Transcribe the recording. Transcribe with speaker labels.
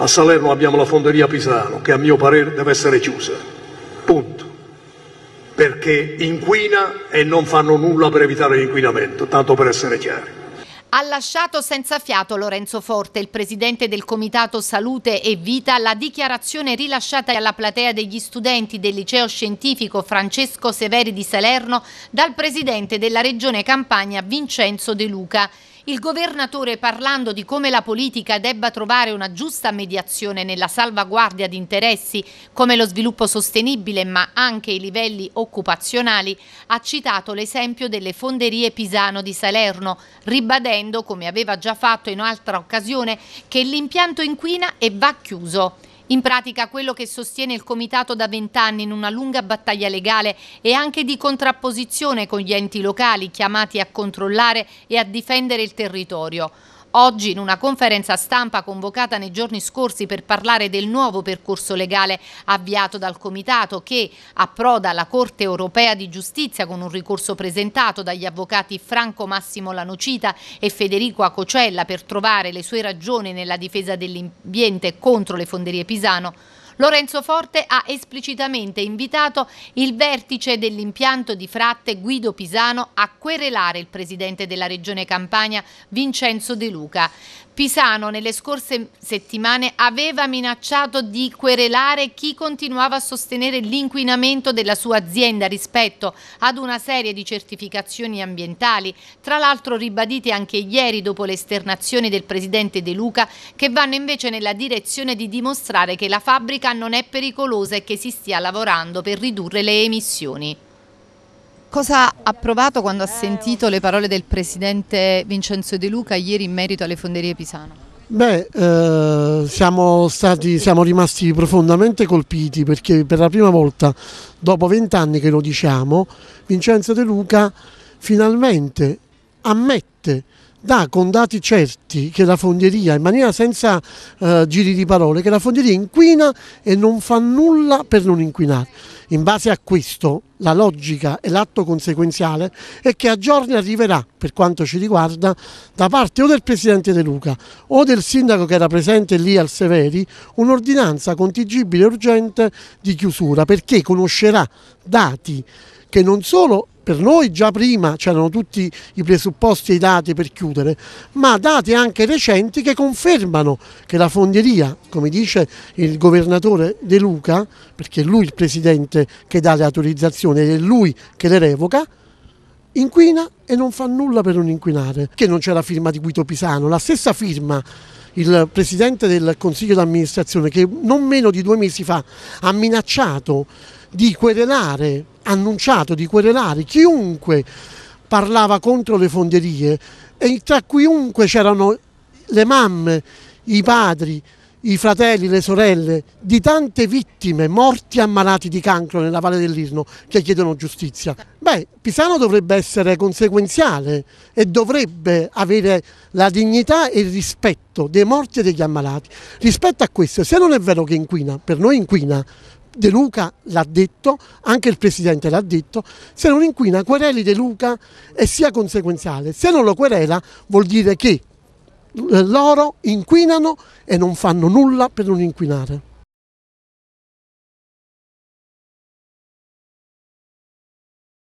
Speaker 1: A Salerno abbiamo la fonderia Pisano, che a mio parere deve essere chiusa. Punto. Perché inquina e non fanno nulla per evitare l'inquinamento, tanto per essere chiari.
Speaker 2: Ha lasciato senza fiato Lorenzo Forte, il presidente del Comitato Salute e Vita, la dichiarazione rilasciata alla platea degli studenti del liceo scientifico Francesco Severi di Salerno dal presidente della regione Campania Vincenzo De Luca. Il governatore, parlando di come la politica debba trovare una giusta mediazione nella salvaguardia di interessi come lo sviluppo sostenibile ma anche i livelli occupazionali, ha citato l'esempio delle fonderie Pisano di Salerno, ribadendo, come aveva già fatto in un'altra occasione, che l'impianto inquina e va chiuso. In pratica quello che sostiene il Comitato da vent'anni in una lunga battaglia legale e anche di contrapposizione con gli enti locali chiamati a controllare e a difendere il territorio. Oggi, in una conferenza stampa convocata nei giorni scorsi per parlare del nuovo percorso legale avviato dal Comitato che approda alla Corte Europea di Giustizia con un ricorso presentato dagli avvocati Franco Massimo Lanocita e Federico Acocella per trovare le sue ragioni nella difesa dell'ambiente contro le fonderie Pisano, Lorenzo Forte ha esplicitamente invitato il vertice dell'impianto di fratte Guido Pisano a querelare il presidente della regione Campania Vincenzo De Luca. Pisano nelle scorse settimane aveva minacciato di querelare chi continuava a sostenere l'inquinamento della sua azienda rispetto ad una serie di certificazioni ambientali, tra l'altro ribadite anche ieri dopo le esternazioni del presidente De Luca, che vanno invece nella direzione di dimostrare che la fabbrica non è pericolosa e che si stia lavorando per ridurre le emissioni. Cosa ha provato quando ha sentito le parole del presidente Vincenzo De Luca ieri in merito alle fonderie Pisano? Beh,
Speaker 1: eh, siamo, stati, siamo, rimasti profondamente colpiti perché per la prima volta dopo vent'anni che lo diciamo, Vincenzo De Luca finalmente ammette Trieste dà con dati certi che la fonderia, in maniera senza eh, giri di parole, che la fonderia inquina e non fa nulla per non inquinare. In base a questo la logica e l'atto conseguenziale è che a giorni arriverà, per quanto ci riguarda, da parte o del Presidente De Luca o del Sindaco che era presente lì al Severi, un'ordinanza contingibile e urgente di chiusura perché conoscerà dati che non solo per noi già prima c'erano tutti i presupposti e i dati per chiudere, ma dati anche recenti che confermano che la fonderia, come dice il governatore De Luca, perché è lui il presidente che dà le autorizzazioni ed è lui che le revoca, inquina e non fa nulla per non inquinare. Che non c'è la firma di Guido Pisano, la stessa firma il presidente del consiglio d'amministrazione che non meno di due mesi fa ha minacciato di querelare, annunciato di querelare chiunque parlava contro le fonderie e tra chiunque c'erano le mamme, i padri, i fratelli, le sorelle di tante vittime morti ammalati di cancro nella Valle dell'Irno che chiedono giustizia. Beh, Pisano dovrebbe essere conseguenziale e dovrebbe avere la dignità e il rispetto dei morti e degli ammalati. Rispetto a questo, se non è vero che inquina, per noi inquina, De Luca l'ha detto, anche il Presidente l'ha detto, se non inquina quereli De Luca e sia conseguenziale. Se non lo querela vuol dire che eh, loro inquinano
Speaker 2: e non fanno nulla per non inquinare.